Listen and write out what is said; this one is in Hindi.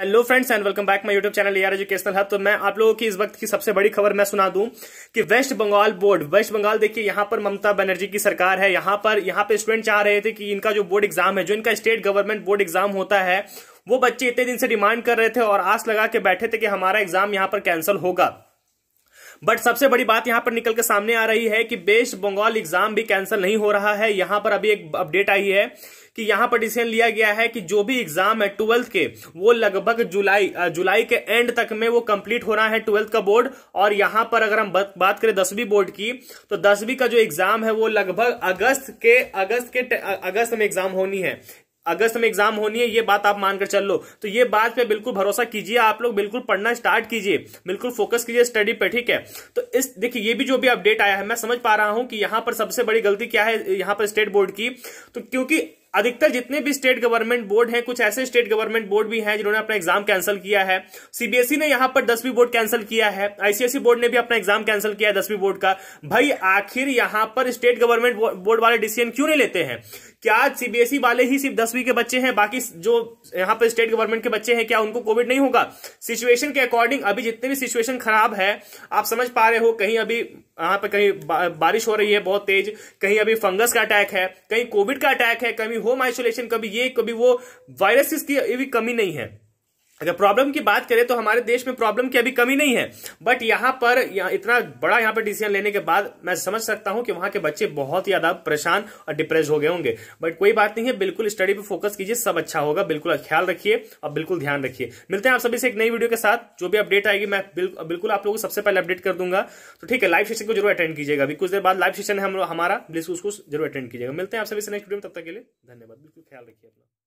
hello friends and welcome back my YouTube channel यार एजुकेशनल हब तो मैं आप लोगों की इस वक्त की सबसे बड़ी खबर मैं सुना दूं कि वेस्ट बंगाल बोर्ड वेस्ट बंगाल देखिए यहाँ पर ममता बनर्जी की सरकार है यहाँ पर यहां पे स्टूडेंट चाह रहे थे कि इनका जो बोर्ड एग्जाम है जो इनका स्टेट गवर्नमेंट बोर्ड एग्जाम होता है वो बच्चे इतने दिन से डिमांड कर रहे थे और आस लगा के बैठे थे कि हमारा एग्जाम यहाँ पर कैंसिल होगा बट सबसे बड़ी बात यहां पर निकल के सामने आ रही है कि बेस्ट बंगाल एग्जाम भी कैंसिल नहीं हो रहा है यहां पर अभी एक अपडेट आई है कि यहां पर डिसीजन लिया गया है कि जो भी एग्जाम है ट्वेल्थ के वो लगभग जुलाई जुलाई के एंड तक में वो कंप्लीट होना है ट्वेल्थ का बोर्ड और यहां पर अगर हम बात करें दसवीं बोर्ड की तो दसवीं का जो एग्जाम है वो लगभग अगस्त के अगस्त के अगस्त में एग्जाम होनी है अगस्त में एग्जाम होनी है ये बात आप मानकर चल लो तो ये बात पे बिल्कुल भरोसा कीजिए आप लोग बिल्कुल पढ़ना स्टार्ट कीजिए बिल्कुल फोकस कीजिए स्टडी पे ठीक है तो इस देखिए ये भी जो भी अपडेट आया है मैं समझ पा रहा हूं कि यहां पर सबसे बड़ी गलती क्या है यहां पर स्टेट बोर्ड की तो क्योंकि अधिकतर जितने भी स्टेट गवर्नमेंट बोर्ड हैं कुछ ऐसे स्टेट गवर्नमेंट बोर्ड भी हैं जिन्होंने अपना एग्जाम कैंसिल किया है सीबीएसई ने यहां पर दसवीं बोर्ड कैंसिल किया है आईसीएसई बोर्ड ने भी अपना एग्जाम कैंसिल किया है दसवीं बोर्ड का भाई आखिर यहां पर स्टेट गवर्नमेंट बोर्ड वाले डिसीजन क्यों नहीं लेते हैं क्या सीबीएसई वाले ही सिर्फ दसवीं के बच्चे हैं बाकी जो यहाँ पर स्टेट गवर्नमेंट के बच्चे हैं क्या उनको कोविड नहीं होगा सिचुएशन के अकॉर्डिंग अभी जितने भी सिचुएशन खराब है आप समझ पा रहे हो कहीं अभी यहाँ पर कहीं बारिश हो रही है बहुत तेज कहीं अभी फंगस का अटैक है कहीं कोविड का अटैक है कहीं होम आइसोलेशन कभी ये कभी वो वायरसेस की कमी नहीं है अगर प्रॉब्लम की बात करें तो हमारे देश में प्रॉब्लम की अभी कमी नहीं है बट यहाँ पर या, इतना बड़ा यहाँ पर डिसीजन लेने के बाद मैं समझ सकता हूँ कि वहां के बच्चे बहुत ही ज्यादा परेशान और डिप्रेस हो गए होंगे बट कोई बात नहीं है बिल्कुल स्टडी पे फोकस कीजिए सब अच्छा होगा बिल्कुल ख्याल रखिए और बिल्कुल ध्यान रखिए मिलते हैं आप सभी से एक नई वीडियो के साथ जो भी अपडेट आएगी मैं बिल्कुल आप लोगों को सबसे पहले अपडेट कर दूंगा तो ठीक है लाइव सेशन को जरूर अटेंड कीजिएगा अभी कुछ देर बाद लाइव सेशन है हम हमारा प्लीज उसको जरूर अटेंड कीजिएगा मिलते हैं आप सभी से नेक्स्ट वीडियो में तब तक के लिए धन्यवाद बिल्कुल ख्याल रखिए अपना